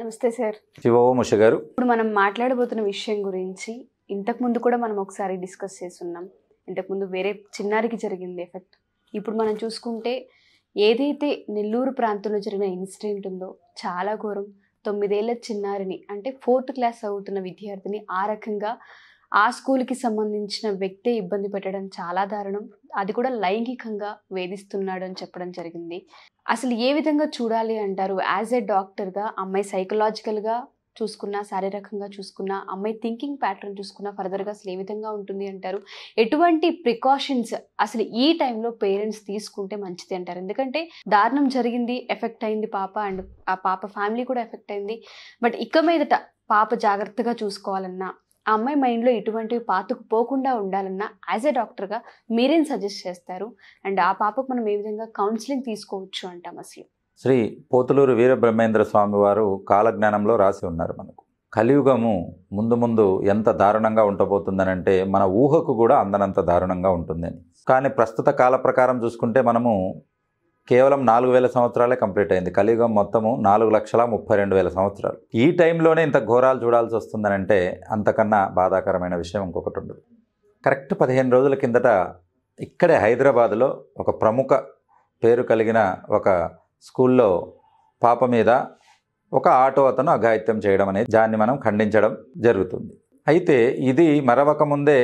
నమస్తే సార్ శివోముష గారు ఇప్పుడు మనం మాట్లాడబోతున్న విషయం గురించి ఇంతకుముందు కూడా మనం ఒకసారి డిస్కస్ చేస్తున్నాం ఇంతకుముందు వేరే చిన్నారికి జరిగింది ఎఫెక్ట్ ఇప్పుడు మనం చూసుకుంటే ఏదైతే నెల్లూరు ప్రాంతంలో జరిగిన ఇన్సిడెంట్ ఉందో చాలా ఘోరం తొమ్మిదేళ్ల చిన్నారిని అంటే ఫోర్త్ క్లాస్ చదువుతున్న విద్యార్థిని ఆ రకంగా ఆ స్కూల్కి సంబంధించిన వ్యక్తే ఇబ్బంది పెట్టడం చాలా దారుణం అది కూడా లైంగికంగా వేధిస్తున్నాడు అని చెప్పడం జరిగింది అసలు ఏ విధంగా చూడాలి అంటారు యాజ్ ఏ డాక్టర్గా అమ్మాయి సైకలాజికల్గా చూసుకున్నా శారీరకంగా చూసుకున్నా అమ్మాయి థింకింగ్ ప్యాటర్న్ చూసుకున్నా ఫర్దర్గా అసలు ఏ విధంగా ఉంటుంది అంటారు ఎటువంటి ప్రికాషన్స్ అసలు ఈ టైంలో పేరెంట్స్ తీసుకుంటే మంచిది అంటారు ఎందుకంటే దారుణం జరిగింది ఎఫెక్ట్ అయింది పాప అండ్ ఆ పాప ఫ్యామిలీ కూడా ఎఫెక్ట్ అయింది బట్ ఇక మీదట పాప జాగ్రత్తగా చూసుకోవాలన్నా ఆ అమ్మాయి మైండ్లో ఇటువంటివి పాతుకు పోకుండా ఉండాలన్నా యాజ్ ఎ డాక్టర్గా మీరేం సజెస్ట్ చేస్తారు అండ్ ఆ పాపకు మనం ఏ విధంగా కౌన్సిలింగ్ తీసుకోవచ్చు అంటాం అసలు శ్రీ పోతులూరు వీరబ్రహ్మేంద్ర స్వామి వారు కాలజ్ఞానంలో రాసి ఉన్నారు మనకు కలియుగము ముందు ముందు ఎంత దారుణంగా అంటే మన ఊహకు కూడా అందనంత దారుణంగా ఉంటుందని కానీ ప్రస్తుత కాల ప్రకారం చూసుకుంటే మనము కేవలం నాలుగు వేల సంవత్సరాలే కంప్లీట్ అయింది కలియుగం మొత్తము నాలుగు లక్షల ముప్పై రెండు వేల సంవత్సరాలు ఈ టైంలోనే ఇంత ఘోరాలు చూడాల్సి వస్తుందనంటే అంతకన్నా బాధాకరమైన విషయం ఇంకొకటి ఉండదు కరెక్ట్ పదిహేను రోజుల కిందట ఇక్కడే హైదరాబాద్లో ఒక ప్రముఖ పేరు కలిగిన ఒక స్కూల్లో పాప మీద ఒక ఆటో అతను అఘాయిత్యం చేయడం అనేది దాన్ని మనం ఖండించడం జరుగుతుంది అయితే ఇది ముందే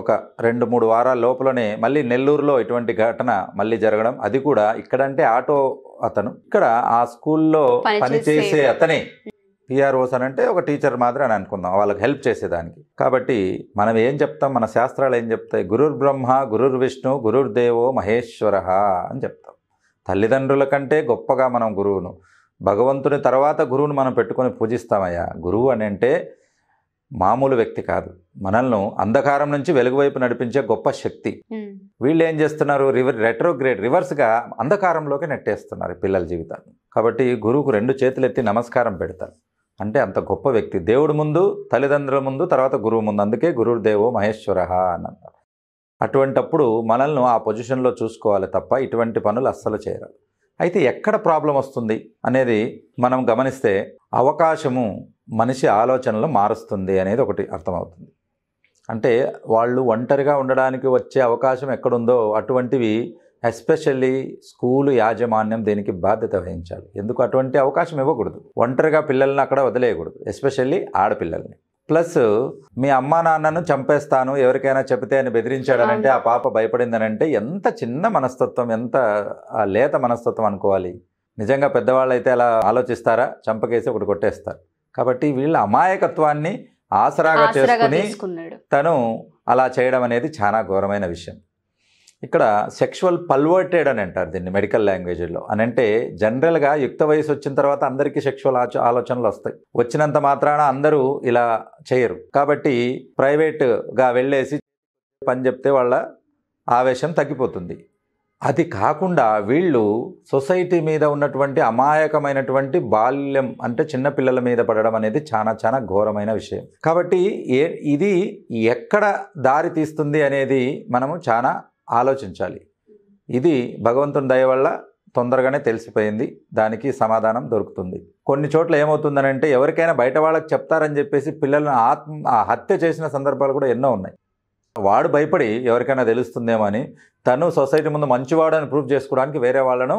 ఒక రెండు మూడు వారాల లోపలనే మళ్ళీ నెల్లూరులో ఇటువంటి ఘటన మళ్ళీ జరగడం అది కూడా ఇక్కడంటే ఆటో అతను ఇక్కడ ఆ స్కూల్లో పనిచేసే అతనే పిఆర్ఓస్ అని అంటే ఒక టీచర్ మాత్రమే అని అనుకుందాం వాళ్ళకి హెల్ప్ చేసేదానికి కాబట్టి మనం ఏం చెప్తాం మన శాస్త్రాలు ఏం చెప్తాయి గురుర్ బ్రహ్మ గురుర్ విష్ణు గురుర్ దేవో మహేశ్వర అని చెప్తాం తల్లిదండ్రుల కంటే గొప్పగా మనం గురువును భగవంతుని తర్వాత గురువును మనం పెట్టుకొని పూజిస్తామయ్యా గురువు అని అంటే మామూలు వ్యక్తి కాదు మనల్ని అంధకారం నుంచి వెలుగువైపు నడిపించే గొప్ప శక్తి వీళ్ళు ఏం చేస్తున్నారు రివర్ రెట్రోగ్రేడ్ రివర్స్గా అంధకారంలోకి నెట్టేస్తున్నారు పిల్లల జీవితాన్ని కాబట్టి గురువుకు రెండు చేతులు ఎత్తి నమస్కారం పెడతారు అంటే అంత గొప్ప వ్యక్తి దేవుడు ముందు తల్లిదండ్రుల ముందు తర్వాత గురువు ముందు అందుకే గురుదేవో మహేశ్వర అని అన్నారు అటువంటప్పుడు మనల్ని ఆ పొజిషన్లో చూసుకోవాలి తప్ప ఇటువంటి పనులు అస్సలు చేయరు అయితే ఎక్కడ ప్రాబ్లం వస్తుంది అనేది మనం గమనిస్తే అవకాశము మనిషి ఆలోచనలు మారుస్తుంది అనేది ఒకటి అర్థమవుతుంది అంటే వాళ్ళు ఒంటరిగా ఉండడానికి వచ్చే అవకాశం ఎక్కడుందో అటువంటివి ఎస్పెషల్లీ స్కూలు యాజమాన్యం దీనికి బాధ్యత వహించాలి ఎందుకు అటువంటి అవకాశం ఇవ్వకూడదు ఒంటరిగా పిల్లల్ని అక్కడ వదిలేయకూడదు ఎస్పెషల్లీ ఆడపిల్లల్ని ప్లస్ మీ అమ్మా నాన్నను చంపేస్తాను ఎవరికైనా చెబితే అని బెదిరించాడనంటే ఆ పాప భయపడిందనంటే ఎంత చిన్న మనస్తత్వం ఎంత లేత మనస్తత్వం అనుకోవాలి నిజంగా పెద్దవాళ్ళు అయితే అలా ఆలోచిస్తారా చంపకేసి ఒకటి కొట్టేస్తారు కాబట్టి వీళ్ళ అమాయకత్వాన్ని ఆసరాగా చేసుకుని తను అలా చేయడం అనేది చాలా ఘోరమైన విషయం ఇక్కడ సెక్షువల్ పల్వర్టెడ్ అని అంటారు దీన్ని మెడికల్ లాంగ్వేజ్లో అని అంటే జనరల్గా యుక్త వయసు వచ్చిన తర్వాత అందరికీ సెక్షువల్ ఆచ ఆలోచనలు వస్తాయి వచ్చినంత మాత్రాన అందరూ ఇలా చేయరు కాబట్టి ప్రైవేట్గా వెళ్ళేసి పని చెప్తే వాళ్ళ ఆవేశం తగ్గిపోతుంది అది కాకుండా వీళ్ళు సొసైటీ మీద ఉన్నటువంటి అమాయకమైనటువంటి బాల్యం అంటే చిన్నపిల్లల మీద పడడం అనేది చాలా చాలా ఘోరమైన విషయం కాబట్టి ఏ ఇది ఎక్కడ దారి తీస్తుంది అనేది మనము చాలా ఆలోచించాలి ఇది భగవంతుని దయ వల్ల తొందరగానే తెలిసిపోయింది దానికి సమాధానం దొరుకుతుంది కొన్ని చోట్ల ఏమవుతుందనంటే ఎవరికైనా బయట వాళ్ళకి చెప్తారని చెప్పేసి పిల్లలను ఆత్మ హత్య చేసిన సందర్భాలు కూడా ఎన్నో ఉన్నాయి వాడు భయపడి ఎవరికైనా తెలుస్తుందేమో అని తను సొసైటీ ముందు మంచివాడని ప్రూఫ్ చేసుకోవడానికి వేరే వాళ్ళను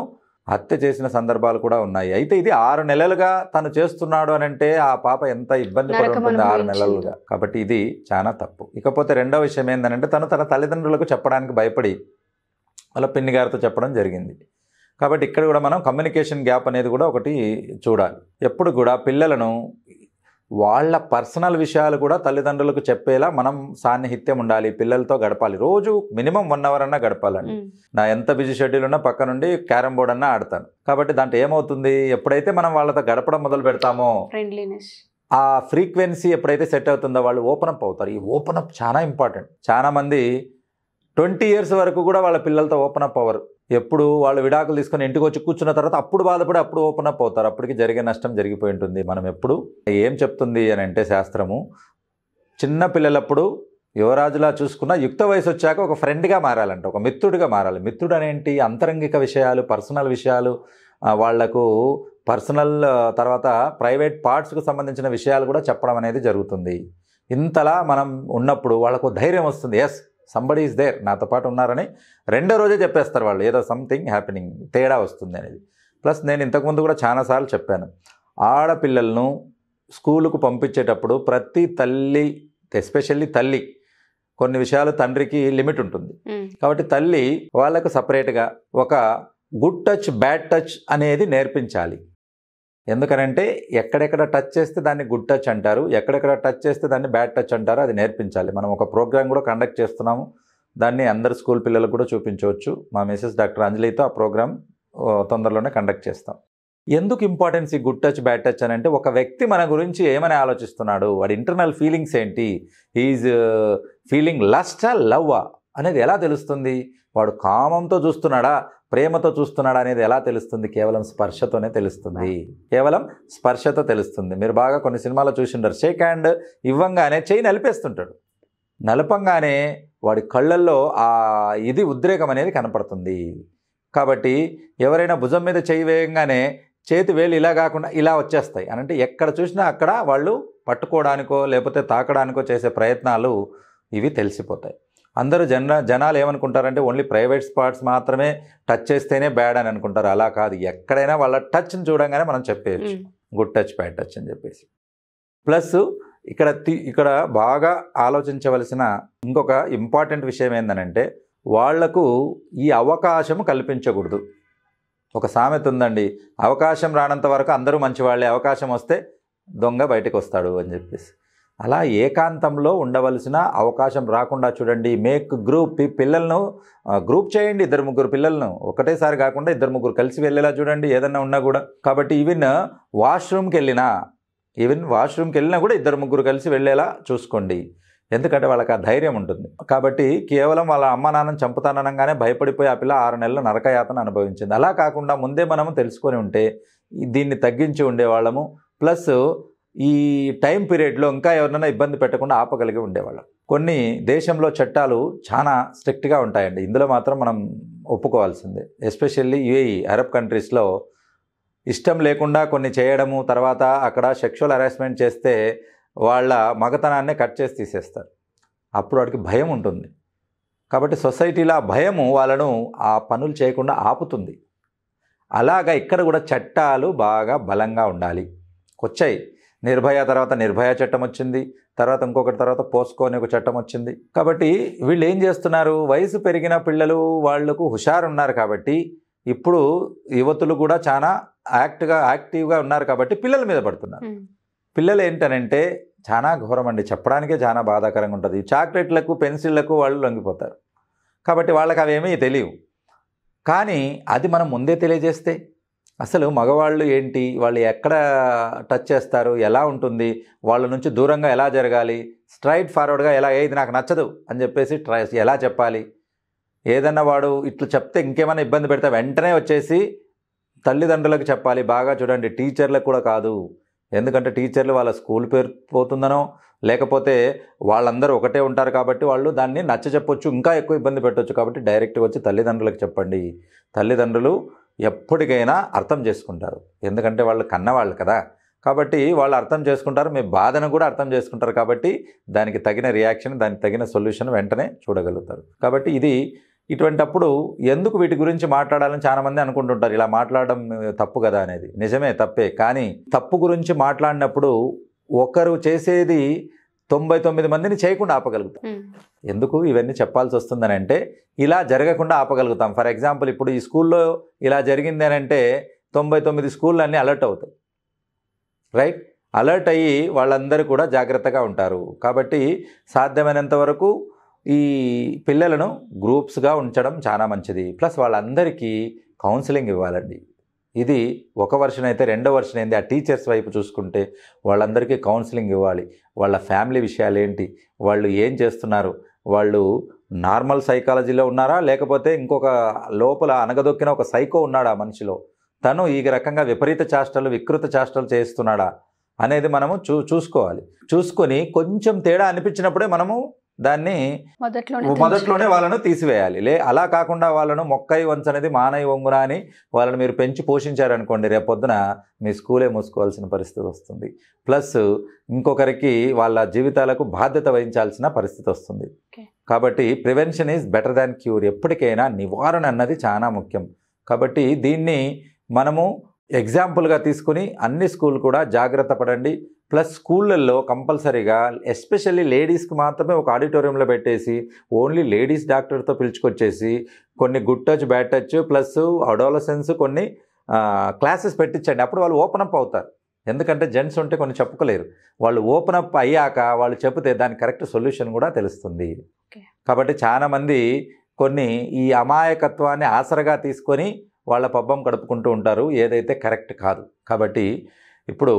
హత్య చేసిన సందర్భాలు కూడా ఉన్నాయి అయితే ఇది ఆరు నెలలుగా తను చేస్తున్నాడు అని అంటే ఆ పాప ఎంత ఇబ్బంది పడుతుంది ఆరు నెలలుగా కాబట్టి ఇది చాలా తప్పు ఇకపోతే రెండో విషయం ఏంటంటే తను తన తల్లిదండ్రులకు చెప్పడానికి భయపడి వాళ్ళ పిన్ని గారితో చెప్పడం జరిగింది కాబట్టి ఇక్కడ కూడా మనం కమ్యూనికేషన్ గ్యాప్ అనేది కూడా ఒకటి చూడాలి ఎప్పుడు కూడా పిల్లలను వాళ్ళ పర్సనల్ విషయాలు కూడా తల్లిదండ్రులకు చెప్పేలా మనం సాన్నిహిత్యం ఉండాలి పిల్లలతో గడపాలి రోజు మినిమం వన్ అవర్ అన్నా గడపాలండి నా ఎంత బిజీ షెడ్యూల్ ఉన్నా పక్క నుండి క్యారమ్ బోర్డ్ అన్నా ఆడతాను కాబట్టి దాంట్లో ఏమవుతుంది ఎప్పుడైతే మనం వాళ్ళతో గడపడం మొదలు పెడతామో ఆ ఫ్రీక్వెన్సీ ఎప్పుడైతే సెట్ అవుతుందో వాళ్ళు ఓపెన్ అప్ అవుతారు ఈ ఓపెన్ అప్ చాలా ఇంపార్టెంట్ చాలా మంది ట్వంటీ ఇయర్స్ వరకు కూడా వాళ్ళ పిల్లలతో ఓపెన్ అప్ అవ్వరు ఎప్పుడు వాళ్ళు విడాకులు తీసుకొని ఇంటికి వచ్చి కూర్చున్న తర్వాత అప్పుడు బాధపడి అప్పుడు ఓపెన్ అప్ అవుతారు అప్పటికి జరిగే నష్టం జరిగిపోయి ఉంటుంది మనం ఎప్పుడు ఏం చెప్తుంది అని అంటే శాస్త్రము చిన్న పిల్లలప్పుడు యువరాజులా చూసుకున్న యుక్త వయసు వచ్చాక ఒక ఫ్రెండ్గా మారాలంట ఒక మిత్రుడిగా మారాలి మిత్రుడు అనేంటి అంతరంగిక విషయాలు పర్సనల్ విషయాలు వాళ్లకు పర్సనల్ తర్వాత ప్రైవేట్ పార్ట్స్కు సంబంధించిన విషయాలు కూడా చెప్పడం అనేది జరుగుతుంది ఇంతలా మనం ఉన్నప్పుడు వాళ్ళకు ధైర్యం వస్తుంది ఎస్ సంబడి ఈజ్ దేర్ నాతో పాటు ఉన్నారని రెండో రోజే చెప్పేస్తారు వాళ్ళు ఏదో సంథింగ్ హ్యాపెనింగ్ తేడా వస్తుంది అనేది ప్లస్ నేను ఇంతకుముందు కూడా చాలాసార్లు చెప్పాను ఆడపిల్లలను స్కూలుకు పంపించేటప్పుడు ప్రతి తల్లి ఎస్పెషల్లీ తల్లి కొన్ని విషయాలు తండ్రికి లిమిట్ ఉంటుంది hmm. కాబట్టి తల్లి వాళ్ళకు సపరేట్గా ఒక గుడ్ టచ్ బ్యాడ్ టచ్ అనేది నేర్పించాలి ఎందుకనంటే ఎక్కడెక్కడ టచ్ చేస్తే దాన్ని గుడ్ టచ్ అంటారు ఎక్కడెక్కడ టచ్ చేస్తే దాన్ని బ్యాడ్ టచ్ అంటారు అది నేర్పించాలి మనం ఒక ప్రోగ్రామ్ కూడా కండక్ట్ చేస్తున్నాము దాన్ని అందరు స్కూల్ పిల్లలకు కూడా చూపించవచ్చు మా మిసెస్ డాక్టర్ అంజలితో ఆ ప్రోగ్రామ్ తొందరలోనే కండక్ట్ చేస్తాం ఎందుకు ఇంపార్టెన్స్ ఈ గుడ్ టచ్ బ్యాడ్ టచ్ అని అంటే ఒక వ్యక్తి మన గురించి ఏమని ఆలోచిస్తున్నాడు వాడి ఇంటర్నల్ ఫీలింగ్స్ ఏంటి ఈజ్ ఫీలింగ్ లస్టా లవ్వా అనేది ఎలా తెలుస్తుంది వాడు కామంతో చూస్తున్నాడా ప్రేమతో చూస్తున్నాడు అనేది ఎలా తెలుస్తుంది కేవలం స్పర్శతోనే తెలుస్తుంది కేవలం స్పర్శతో తెలుస్తుంది మీరు బాగా కొన్ని సినిమాలో ఉంటారు షేక్ హ్యాండ్ ఇవ్వంగానే చేయి నలిపేస్తుంటాడు నలపంగానే వాడి కళ్ళల్లో ఆ ఇది ఉద్రేకం అనేది కనపడుతుంది కాబట్టి ఎవరైనా భుజం మీద చేయి వేయంగానే చేతి వేలు ఇలా కాకుండా ఇలా వచ్చేస్తాయి అని అంటే ఎక్కడ చూసినా అక్కడ వాళ్ళు పట్టుకోవడానికో లేకపోతే తాకడానికో చేసే ప్రయత్నాలు ఇవి తెలిసిపోతాయి అందరూ జన జనాలు ఏమనుకుంటారంటే ఓన్లీ ప్రైవేట్ స్పాట్స్ మాత్రమే టచ్ చేస్తేనే బ్యాడ్ అని అనుకుంటారు అలా కాదు ఎక్కడైనా వాళ్ళ టచ్ని చూడంగానే మనం చెప్పేయచ్చు గుడ్ టచ్ బ్యాడ్ టచ్ అని చెప్పేసి ప్లస్ ఇక్కడ ఇక్కడ బాగా ఆలోచించవలసిన ఇంకొక ఇంపార్టెంట్ విషయం ఏంటనంటే వాళ్లకు ఈ అవకాశం కల్పించకూడదు ఒక సామెత ఉందండి అవకాశం రానంత వరకు అందరూ మంచివాళ్ళే అవకాశం వస్తే దొంగ బయటకు వస్తాడు అని చెప్పేసి అలా ఏకాంతంలో ఉండవలసిన అవకాశం రాకుండా చూడండి మేక్ గ్రూప్ పిల్లలను గ్రూప్ చేయండి ఇద్దరు ముగ్గురు పిల్లలను ఒకటేసారి కాకుండా ఇద్దరు ముగ్గురు కలిసి వెళ్ళేలా చూడండి ఏదన్నా ఉన్నా కూడా కాబట్టి ఈవెన్ వాష్రూమ్కి వెళ్ళినా ఈవెన్ వాష్రూమ్కి వెళ్ళినా కూడా ఇద్దరు ముగ్గురు కలిసి వెళ్ళేలా చూసుకోండి ఎందుకంటే వాళ్ళకి ఆ ధైర్యం ఉంటుంది కాబట్టి కేవలం వాళ్ళ అమ్మ నాన్నని చంపుతాననగానే భయపడిపోయి ఆ పిల్ల ఆరు నెలల నరకయాతన అనుభవించింది అలా కాకుండా ముందే మనము తెలుసుకొని ఉంటే దీన్ని తగ్గించి ఉండేవాళ్ళము ప్లస్ ఈ టైం పీరియడ్లో ఇంకా ఎవరినైనా ఇబ్బంది పెట్టకుండా ఆపగలిగి ఉండేవాళ్ళం కొన్ని దేశంలో చట్టాలు చాలా స్ట్రిక్ట్గా ఉంటాయండి ఇందులో మాత్రం మనం ఒప్పుకోవాల్సిందే ఎస్పెషల్లీ యుఏఈ అరబ్ కంట్రీస్లో ఇష్టం లేకుండా కొన్ని చేయడము తర్వాత అక్కడ సెక్షువల్ హెరాస్మెంట్ చేస్తే వాళ్ళ మగతనాన్ని కట్ చేసి తీసేస్తారు అప్పుడు వాడికి భయం ఉంటుంది కాబట్టి సొసైటీలో ఆ భయము వాళ్ళను ఆ పనులు చేయకుండా ఆపుతుంది అలాగా ఇక్కడ కూడా చట్టాలు బాగా బలంగా ఉండాలి వచ్చాయి నిర్భయ తర్వాత నిర్భయ చట్టం వచ్చింది తర్వాత ఇంకొకటి తర్వాత పోస్కో అనే ఒక చట్టం వచ్చింది కాబట్టి వీళ్ళు ఏం చేస్తున్నారు వయసు పెరిగిన పిల్లలు వాళ్లకు హుషారు ఉన్నారు కాబట్టి ఇప్పుడు యువతులు కూడా చాలా యాక్ట్గా యాక్టివ్గా ఉన్నారు కాబట్టి పిల్లల మీద పడుతున్నారు పిల్లలు ఏంటనంటే చాలా ఘోరం అండి చెప్పడానికే చాలా బాధాకరంగా ఉంటుంది చాక్లెట్లకు పెన్సిళ్లకు వాళ్ళు లొంగిపోతారు కాబట్టి వాళ్ళకి అవేమీ తెలియవు కానీ అది మనం ముందే తెలియజేస్తే అసలు మగవాళ్ళు ఏంటి వాళ్ళు ఎక్కడ టచ్ చేస్తారు ఎలా ఉంటుంది వాళ్ళ నుంచి దూరంగా ఎలా జరగాలి స్ట్రైట్ ఫార్వర్డ్గా ఎలా ఏది నాకు నచ్చదు అని చెప్పేసి ట్రై ఎలా చెప్పాలి ఏదన్నా వాడు ఇట్లా చెప్తే ఇంకేమైనా ఇబ్బంది పెడతా వెంటనే వచ్చేసి తల్లిదండ్రులకు చెప్పాలి బాగా చూడండి టీచర్లకు కూడా కాదు ఎందుకంటే టీచర్లు వాళ్ళ స్కూల్ పేరు పోతుందనో లేకపోతే వాళ్ళందరూ ఒకటే ఉంటారు కాబట్టి వాళ్ళు దాన్ని నచ్చ చెప్పొచ్చు ఇంకా ఎక్కువ ఇబ్బంది పెట్టవచ్చు కాబట్టి డైరెక్ట్గా వచ్చి తల్లిదండ్రులకు చెప్పండి తల్లిదండ్రులు ఎప్పటికైనా అర్థం చేసుకుంటారు ఎందుకంటే వాళ్ళు కన్నవాళ్ళు కదా కాబట్టి వాళ్ళు అర్థం చేసుకుంటారు మీ బాధను కూడా అర్థం చేసుకుంటారు కాబట్టి దానికి తగిన రియాక్షన్ దానికి తగిన సొల్యూషన్ వెంటనే చూడగలుగుతారు కాబట్టి ఇది ఇటువంటప్పుడు ఎందుకు వీటి గురించి మాట్లాడాలని చాలామంది అనుకుంటుంటారు ఇలా మాట్లాడడం తప్పు కదా అనేది నిజమే తప్పే కానీ తప్పు గురించి మాట్లాడినప్పుడు ఒకరు చేసేది తొంభై తొమ్మిది మందిని చేయకుండా ఆపగలుగుతాం ఎందుకు ఇవన్నీ చెప్పాల్సి వస్తుందని అంటే ఇలా జరగకుండా ఆపగలుగుతాం ఫర్ ఎగ్జాంపుల్ ఇప్పుడు ఈ స్కూల్లో ఇలా జరిగింది అని అంటే తొంభై తొమ్మిది స్కూళ్ళు అన్నీ అలర్ట్ అవుతాయి రైట్ అలర్ట్ అయ్యి వాళ్ళందరూ కూడా జాగ్రత్తగా ఉంటారు కాబట్టి సాధ్యమైనంత వరకు ఈ పిల్లలను గ్రూప్స్గా ఉంచడం చాలా మంచిది ప్లస్ వాళ్ళందరికీ కౌన్సిలింగ్ ఇవ్వాలండి ఇది ఒక వర్షన్ అయితే రెండో వర్షన్ అయింది ఆ టీచర్స్ వైపు చూసుకుంటే వాళ్ళందరికీ కౌన్సిలింగ్ ఇవ్వాలి వాళ్ళ ఫ్యామిలీ విషయాలు ఏంటి వాళ్ళు ఏం చేస్తున్నారు వాళ్ళు నార్మల్ సైకాలజీలో ఉన్నారా లేకపోతే ఇంకొక లోపల అనగదొక్కిన ఒక సైకో ఉన్నాడా మనిషిలో తను ఈ రకంగా విపరీత చేష్టలు వికృత చేష్టలు చేస్తున్నాడా అనేది మనము చూ చూసుకోవాలి చూసుకొని కొంచెం తేడా అనిపించినప్పుడే మనము దాన్ని మొదట్లోనే వాళ్ళను తీసివేయాలి లే అలా కాకుండా వాళ్ళను మొక్కై వంచ అనేది మానయ్య వంగున అని వాళ్ళని మీరు పెంచి పోషించారనుకోండి రేపొద్దున మీ స్కూలే మూసుకోవాల్సిన పరిస్థితి వస్తుంది ప్లస్ ఇంకొకరికి వాళ్ళ జీవితాలకు బాధ్యత వహించాల్సిన పరిస్థితి వస్తుంది కాబట్టి prevention is better than cure ఎప్పటికైనా నివారణ అన్నది చాలా ముఖ్యం కాబట్టి దీన్ని మనము ఎగ్జాంపుల్గా తీసుకుని అన్ని స్కూల్ కూడా జాగ్రత్త పడండి ప్లస్ స్కూళ్ళల్లో కంపల్సరీగా ఎస్పెషల్లీ లేడీస్కి మాత్రమే ఒక ఆడిటోరియంలో పెట్టేసి ఓన్లీ లేడీస్ డాక్టర్తో పిలుచుకొచ్చేసి కొన్ని good touch bad touch plus adolescence కొన్ని క్లాసెస్ పెట్టించండి అప్పుడు వాళ్ళు ఓపెన్ అప్ అవుతారు ఎందుకంటే జెంట్స్ ఉంటే కొన్ని చెప్పుకోలేరు వాళ్ళు ఓపెన్ అప్ అయ్యాక వాళ్ళు చెబితే దాని కరెక్ట్ సొల్యూషన్ కూడా తెలుస్తుంది కాబట్టి చాలామంది కొన్ని ఈ అమాయకత్వాన్ని ఆసరగా తీసుకొని వాళ్ళ పబ్బం గడుపుకుంటూ ఉంటారు ఏదైతే కరెక్ట్ కాదు కాబట్టి ఇప్పుడు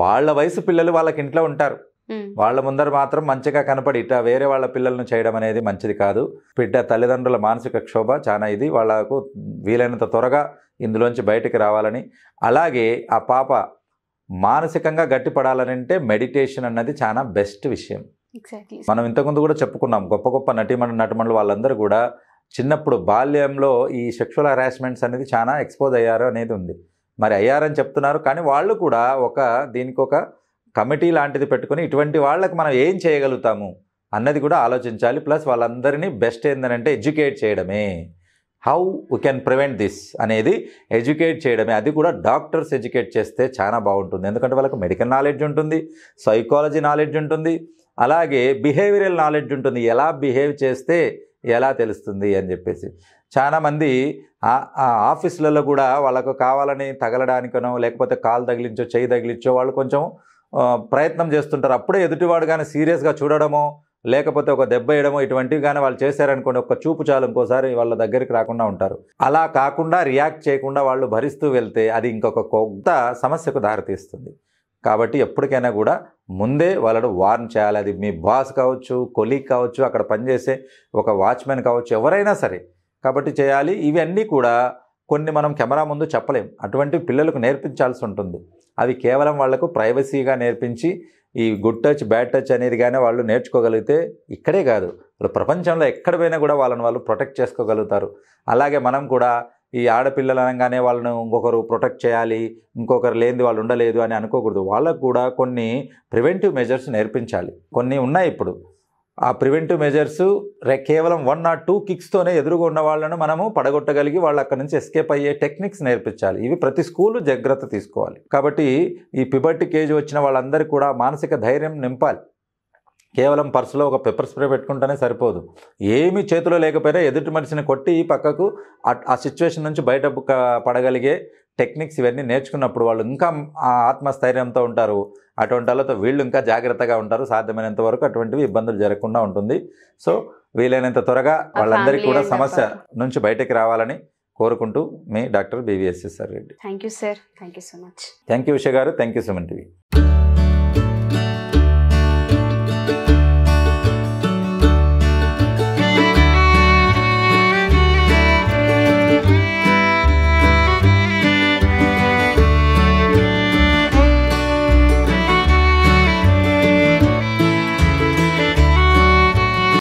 వాళ్ళ వయసు పిల్లలు వాళ్ళకి ఇంట్లో ఉంటారు వాళ్ళ ముందర మాత్రం మంచిగా కనపడి ఇట్లా వేరే వాళ్ళ పిల్లలను చేయడం అనేది మంచిది కాదు బిడ్డ తల్లిదండ్రుల మానసిక క్షోభ చాలా ఇది వాళ్ళకు వీలైనంత త్వరగా ఇందులోంచి బయటకు రావాలని అలాగే ఆ పాప మానసికంగా గట్టిపడాలనంటే మెడిటేషన్ అన్నది చాలా బెస్ట్ విషయం మనం ఇంతకుముందు కూడా చెప్పుకున్నాం గొప్ప గొప్ప నటిమణులు నటమండలు వాళ్ళందరూ కూడా చిన్నప్పుడు బాల్యంలో ఈ సెక్షువల్ హరాస్మెంట్స్ అనేది చాలా ఎక్స్పోజ్ అయ్యారు అనేది ఉంది మరి అయ్యారని చెప్తున్నారు కానీ వాళ్ళు కూడా ఒక దీనికి ఒక కమిటీ లాంటిది పెట్టుకుని ఇటువంటి వాళ్ళకి మనం ఏం చేయగలుగుతాము అన్నది కూడా ఆలోచించాలి ప్లస్ వాళ్ళందరినీ బెస్ట్ ఏంటంటే ఎడ్యుకేట్ చేయడమే how we can prevent this అనేది ఎడ్యుకేట్ చేయడమే అది కూడా డాక్టర్స్ ఎడ్యుకేట్ చేస్తే చాలా బాగుంటుంది ఎందుకంటే వాళ్ళకి మెడికల్ నాలెడ్జ్ ఉంటుంది సైకాలజీ నాలెడ్జ్ ఉంటుంది అలాగే బిహేవియరల్ నాలెడ్జ్ ఉంటుంది ఎలా బిహేవ్ చేస్తే ఎలా తెలుస్తుంది అని చెప్పేసి చాలామంది ఆ ఆఫీసులలో కూడా వాళ్ళకు కావాలని తగలడానికనో లేకపోతే కాలు తగిలించో చేయి తగిలించో వాళ్ళు కొంచెం ప్రయత్నం చేస్తుంటారు అప్పుడే ఎదుటివాడు కానీ సీరియస్గా చూడడమో లేకపోతే ఒక దెబ్బ వేయడమో ఇటువంటివి కానీ వాళ్ళు చేశారనుకోండి ఒక చూపు చాలు ఇంకోసారి వాళ్ళ దగ్గరికి రాకుండా ఉంటారు అలా కాకుండా రియాక్ట్ చేయకుండా వాళ్ళు భరిస్తూ వెళ్తే అది ఇంకొక కొత్త సమస్యకు దారితీస్తుంది కాబట్టి ఎప్పటికైనా కూడా ముందే వాళ్ళను వార్న్ చేయాలి అది మీ బాస్ కావచ్చు కొలీగ్ కావచ్చు అక్కడ పనిచేసే ఒక వాచ్మెన్ కావచ్చు ఎవరైనా సరే కాబట్టి చేయాలి ఇవన్నీ కూడా కొన్ని మనం కెమెరా ముందు చెప్పలేం అటువంటి పిల్లలకు నేర్పించాల్సి ఉంటుంది అవి కేవలం వాళ్లకు ప్రైవసీగా నేర్పించి ఈ గుడ్ టచ్ బ్యాడ్ టచ్ అనేది కానీ వాళ్ళు నేర్చుకోగలిగితే ఇక్కడే కాదు ప్రపంచంలో ఎక్కడ పోయినా కూడా వాళ్ళని వాళ్ళు ప్రొటెక్ట్ చేసుకోగలుగుతారు అలాగే మనం కూడా ఈ ఆడపిల్లలు అనగానే వాళ్ళను ఇంకొకరు ప్రొటెక్ట్ చేయాలి ఇంకొకరు లేనిది వాళ్ళు ఉండలేదు అని అనుకోకూడదు వాళ్ళకు కూడా కొన్ని ప్రివెంటివ్ మెజర్స్ నేర్పించాలి కొన్ని ఉన్నాయి ఇప్పుడు ఆ ప్రివెంటివ్ మెజర్స్ కేవలం వన్ నాట్ టూ కిక్స్తోనే ఎదురుగా ఉన్న వాళ్ళను మనము పడగొట్టగలిగి వాళ్ళు అక్కడ నుంచి ఎస్కేప్ అయ్యే టెక్నిక్స్ నేర్పించాలి ఇవి ప్రతి స్కూలు జాగ్రత్త తీసుకోవాలి కాబట్టి ఈ పిబర్టీ కేజ్ వచ్చిన వాళ్ళందరికీ కూడా మానసిక ధైర్యం నింపాలి కేవలం పర్సులో ఒక పెప్పర్ స్ప్రే పెట్టుకుంటేనే సరిపోదు ఏమీ చేతిలో లేకపోయినా ఎదుటి మనిషిని కొట్టి ఈ పక్కకు ఆ సిచ్యువేషన్ నుంచి బయట పడగలిగే టెక్నిక్స్ ఇవన్నీ నేర్చుకున్నప్పుడు వాళ్ళు ఇంకా ఆత్మస్థైర్యంతో ఉంటారు అటువంటి వాళ్ళతో వీళ్ళు ఇంకా జాగ్రత్తగా ఉంటారు సాధ్యమైనంత వరకు అటువంటివి ఇబ్బందులు జరగకుండా ఉంటుంది సో వీలైనంత త్వరగా వాళ్ళందరికీ కూడా సమస్య నుంచి బయటకు రావాలని కోరుకుంటూ మీ doctor BVSS sir Reddy thank you sir thank you so much thank you Usha garu thank you Suman TV